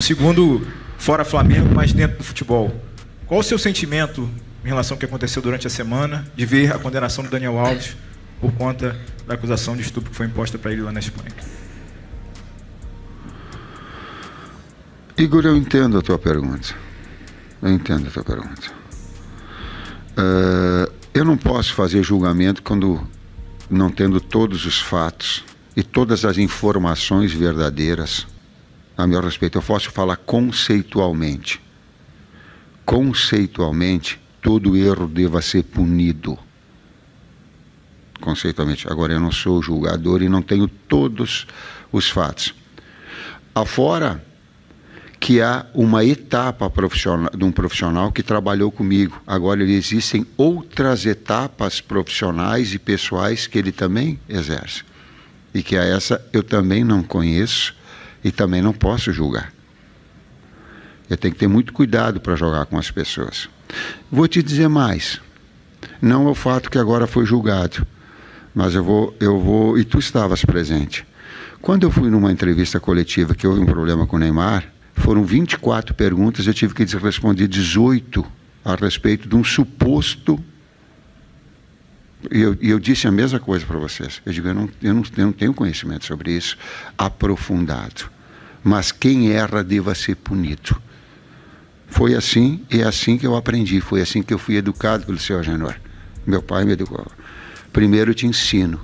segundo fora Flamengo, mas dentro do futebol. Qual o seu sentimento em relação ao que aconteceu durante a semana de ver a condenação do Daniel Alves por conta da acusação de estupro que foi imposta para ele lá na Espanha? Igor, eu entendo a tua pergunta. Eu entendo a tua pergunta. Uh, eu não posso fazer julgamento quando não tendo todos os fatos e todas as informações verdadeiras a meu respeito. Eu posso falar conceitualmente. Conceitualmente, todo erro deva ser punido. Conceitualmente. Agora, eu não sou julgador e não tenho todos os fatos. Afora que há uma etapa profissional, de um profissional que trabalhou comigo. Agora, existem outras etapas profissionais e pessoais que ele também exerce. E que a essa eu também não conheço e também não posso julgar. Eu tenho que ter muito cuidado para jogar com as pessoas. Vou te dizer mais. Não é o fato que agora foi julgado, mas eu vou, eu vou. E tu estavas presente. Quando eu fui numa entrevista coletiva que houve um problema com o Neymar, foram 24 perguntas, eu tive que responder 18 a respeito de um suposto e eu, eu, disse a mesma coisa para vocês. Eu digo, eu não, eu, não, eu não tenho conhecimento sobre isso aprofundado. Mas quem erra deva ser punido. Foi assim e é assim que eu aprendi. Foi assim que eu fui educado pelo seu Agenor. Meu pai me educou. Primeiro eu te ensino.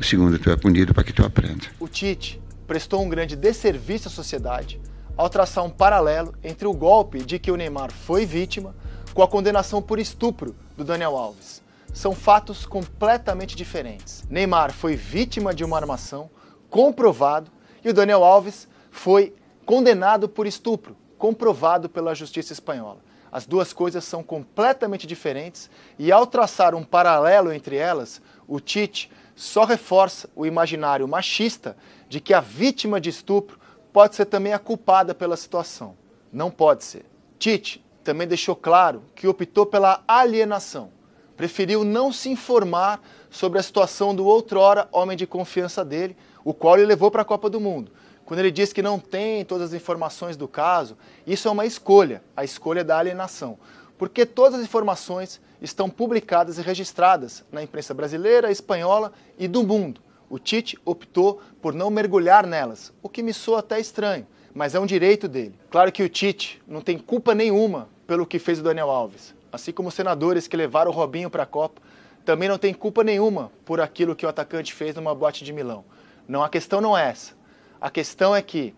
O segundo tu é punido para que tu aprenda. O Tite prestou um grande desserviço à sociedade ao traçar um paralelo entre o golpe de que o Neymar foi vítima com a condenação por estupro do Daniel Alves são fatos completamente diferentes. Neymar foi vítima de uma armação, comprovado, e o Daniel Alves foi condenado por estupro, comprovado pela justiça espanhola. As duas coisas são completamente diferentes e, ao traçar um paralelo entre elas, o Tite só reforça o imaginário machista de que a vítima de estupro pode ser também a culpada pela situação. Não pode ser. Tite também deixou claro que optou pela alienação preferiu não se informar sobre a situação do outrora homem de confiança dele, o qual ele levou para a Copa do Mundo. Quando ele diz que não tem todas as informações do caso, isso é uma escolha, a escolha da alienação, porque todas as informações estão publicadas e registradas na imprensa brasileira, espanhola e do mundo. O Tite optou por não mergulhar nelas, o que me soa até estranho mas é um direito dele. Claro que o Tite não tem culpa nenhuma pelo que fez o Daniel Alves, assim como os senadores que levaram o Robinho para a Copa também não tem culpa nenhuma por aquilo que o atacante fez numa boate de Milão. Não, a questão não é essa. A questão é que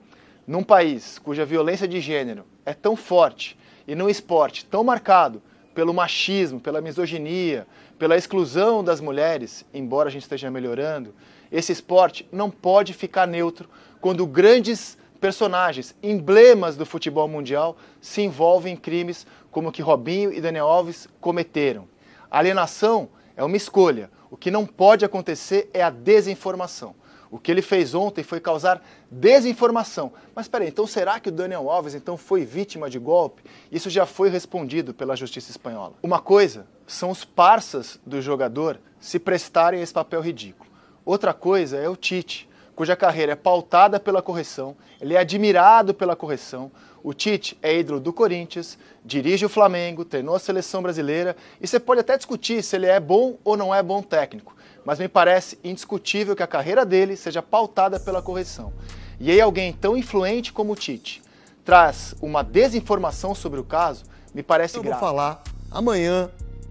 num país cuja violência de gênero é tão forte e num esporte tão marcado pelo machismo, pela misoginia, pela exclusão das mulheres, embora a gente esteja melhorando, esse esporte não pode ficar neutro quando grandes personagens, emblemas do futebol mundial, se envolvem em crimes como o que Robinho e Daniel Alves cometeram. A alienação é uma escolha. O que não pode acontecer é a desinformação. O que ele fez ontem foi causar desinformação. Mas peraí, então será que o Daniel Alves então foi vítima de golpe? Isso já foi respondido pela justiça espanhola. Uma coisa são os parceiros do jogador se prestarem a esse papel ridículo. Outra coisa é o Tite, cuja carreira é pautada pela correção, ele é admirado pela correção. O Tite é ídolo do Corinthians, dirige o Flamengo, treinou a seleção brasileira e você pode até discutir se ele é bom ou não é bom técnico, mas me parece indiscutível que a carreira dele seja pautada pela correção. E aí alguém tão influente como o Tite traz uma desinformação sobre o caso, me parece grave. Eu vou grave. falar amanhã,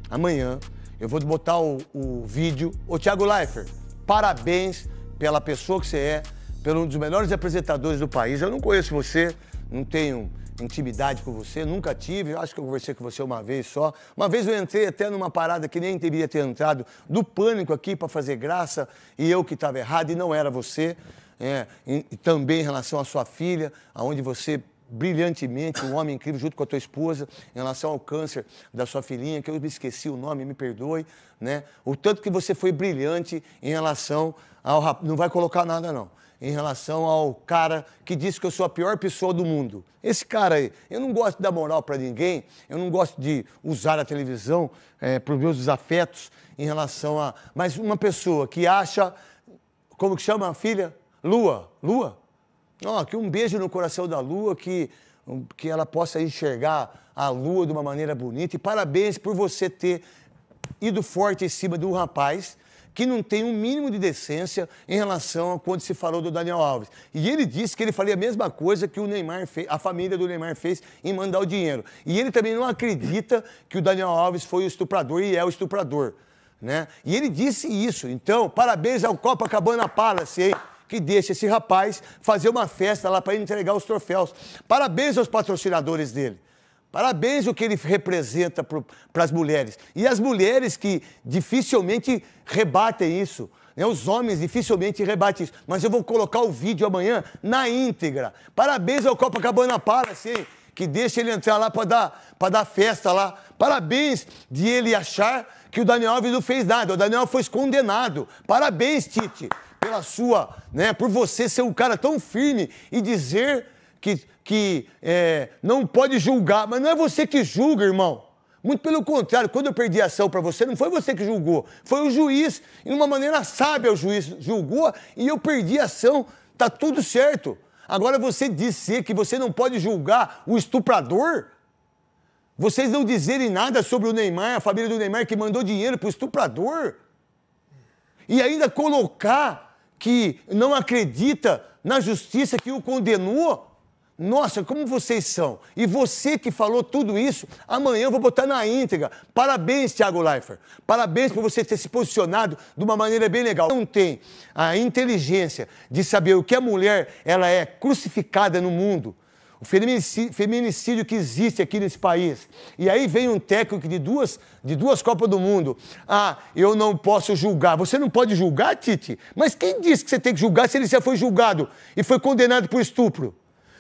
amanhã, eu vou botar o, o vídeo. Ô Thiago Leifert, parabéns pela pessoa que você é, pelo um dos melhores apresentadores do país. Eu não conheço você, não tenho intimidade com você, nunca tive. Acho que eu conversei com você uma vez só. Uma vez eu entrei até numa parada que nem deveria ter entrado, do pânico aqui para fazer graça, e eu que estava errado, e não era você. É, e, também em relação à sua filha, aonde você brilhantemente, um homem incrível, junto com a tua esposa, em relação ao câncer da sua filhinha, que eu me esqueci o nome, me perdoe, né? O tanto que você foi brilhante em relação ao. Não vai colocar nada, não. Em relação ao cara que disse que eu sou a pior pessoa do mundo. Esse cara aí, eu não gosto de dar moral para ninguém, eu não gosto de usar a televisão é, para os meus desafetos em relação a. Mas uma pessoa que acha. Como que chama a filha? Lua. Lua? Ó, oh, que um beijo no coração da lua, que, que ela possa enxergar a lua de uma maneira bonita. E parabéns por você ter ido forte em cima do rapaz que não tem um mínimo de decência em relação a quando se falou do Daniel Alves. E ele disse que ele faria a mesma coisa que o Neymar fez, a família do Neymar fez em mandar o dinheiro. E ele também não acredita que o Daniel Alves foi o estuprador e é o estuprador. Né? E ele disse isso. Então, parabéns ao Copacabana Palace, hein? que deixa esse rapaz fazer uma festa lá para entregar os troféus. Parabéns aos patrocinadores dele. Parabéns o que ele representa para as mulheres. E as mulheres que dificilmente rebatem isso. Né? Os homens dificilmente rebatem isso. Mas eu vou colocar o vídeo amanhã na íntegra. Parabéns ao Copacabana Palace, hein? que deixa ele entrar lá para dar, dar festa lá. Parabéns de ele achar que o Daniel Alves não fez nada. O Daniel foi condenado. Parabéns, Tite pela sua, né? Por você ser um cara tão firme e dizer que, que é, não pode julgar. Mas não é você que julga, irmão. Muito pelo contrário, quando eu perdi a ação para você, não foi você que julgou, foi o juiz. E de uma maneira sábia, o juiz julgou e eu perdi a ação. Tá tudo certo. Agora você dizer que você não pode julgar o estuprador? Vocês não dizerem nada sobre o Neymar, a família do Neymar que mandou dinheiro para o estuprador? E ainda colocar que não acredita na justiça que o condenou. Nossa, como vocês são. E você que falou tudo isso, amanhã eu vou botar na íntegra. Parabéns, Thiago Leifert. Parabéns por você ter se posicionado de uma maneira bem legal. Não tem a inteligência de saber o que a mulher ela é crucificada no mundo o feminicídio, que existe aqui nesse país. E aí vem um técnico de duas, de duas Copas do Mundo. Ah, eu não posso julgar. Você não pode julgar, Tite? Mas quem disse que você tem que julgar se ele já foi julgado e foi condenado por estupro?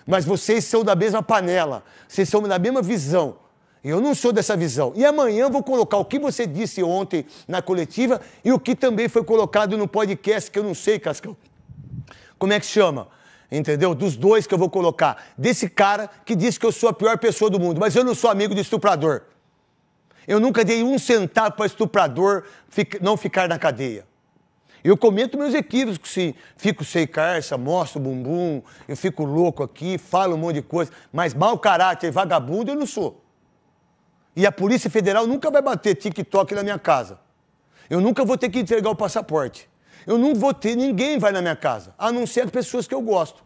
Mas vocês são da mesma panela, vocês são da mesma visão. Eu não sou dessa visão. E amanhã vou colocar o que você disse ontem na coletiva e o que também foi colocado no podcast, que eu não sei, Cascão. Como é que chama? entendeu? Dos dois que eu vou colocar. Desse cara que disse que eu sou a pior pessoa do mundo, mas eu não sou amigo de estuprador. Eu nunca dei um centavo para estuprador não ficar na cadeia. Eu comento meus equívocos, sim. Fico sem carça, mostro o bumbum, eu fico louco aqui, falo um monte de coisa, mas mau caráter, vagabundo, eu não sou. E a Polícia Federal nunca vai bater TikTok na minha casa. Eu nunca vou ter que entregar o passaporte. Eu não vou ter, ninguém vai na minha casa, a não ser pessoas que eu gosto.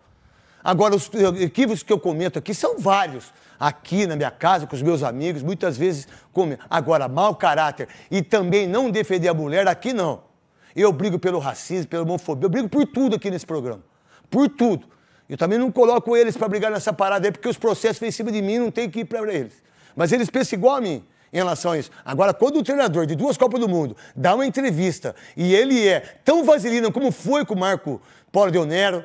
Agora, os equívocos que eu comento aqui são vários. Aqui na minha casa, com os meus amigos, muitas vezes comem. Agora, mau caráter e também não defender a mulher, aqui não. Eu brigo pelo racismo, pela homofobia, eu brigo por tudo aqui nesse programa. Por tudo. Eu também não coloco eles para brigar nessa parada aí, porque os processos vêm em cima de mim, não tem que ir para eles. Mas eles pensam igual a mim em relação a isso. Agora, quando o treinador de duas Copas do Mundo dá uma entrevista e ele é tão vaselina como foi com o Marco Paulo de Onero,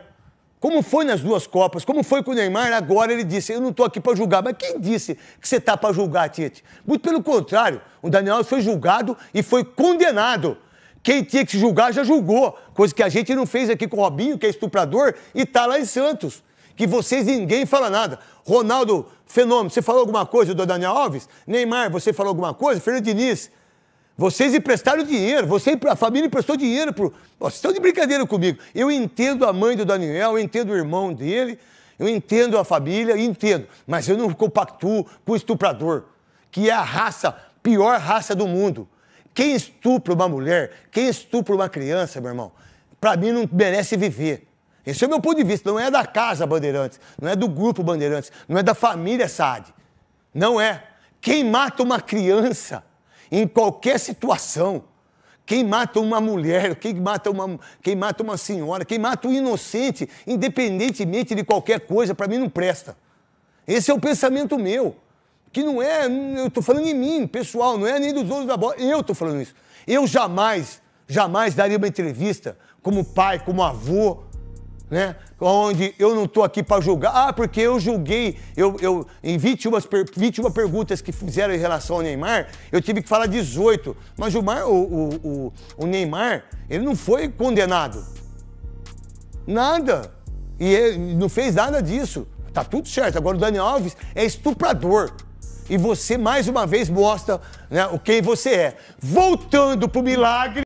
como foi nas duas Copas, como foi com o Neymar, agora ele disse: Eu não estou aqui para julgar. Mas quem disse que você está para julgar, Tite? Muito pelo contrário, o Daniel Alves foi julgado e foi condenado. Quem tinha que se julgar já julgou, coisa que a gente não fez aqui com o Robinho, que é estuprador, e está lá em Santos que vocês ninguém fala nada. Ronaldo, fenômeno, você falou alguma coisa do Daniel Alves? Neymar, você falou alguma coisa? Fernando Diniz, vocês emprestaram dinheiro, você, a família emprestou dinheiro pro. Vocês estão de brincadeira comigo. Eu entendo a mãe do Daniel, eu entendo o irmão dele, eu entendo a família, entendo. Mas eu não compactuo com o estuprador, que é a raça, pior raça do mundo. Quem estupra uma mulher, quem estupra uma criança, meu irmão, para mim não merece viver. Esse é o meu ponto de vista. Não é da casa Bandeirantes, não é do grupo Bandeirantes, não é da família Saad. Não é. Quem mata uma criança em qualquer situação, quem mata uma mulher, quem mata uma, quem mata uma senhora, quem mata um inocente, independentemente de qualquer coisa, para mim não presta. Esse é o pensamento meu. Que não é, eu estou falando em mim, pessoal, não é nem dos donos da bola. Eu estou falando isso. Eu jamais, jamais daria uma entrevista como pai, como avô, né? Onde eu não estou aqui para julgar, ah, porque eu julguei, eu, eu em 21, 21 perguntas que fizeram em relação ao Neymar, eu tive que falar 18. Mas o, Mar, o, o, o Neymar, ele não foi condenado. Nada. E ele não fez nada disso. Tá tudo certo. Agora o Dani Alves é estuprador. E você, mais uma vez, mostra né, quem você é. Voltando pro milagre.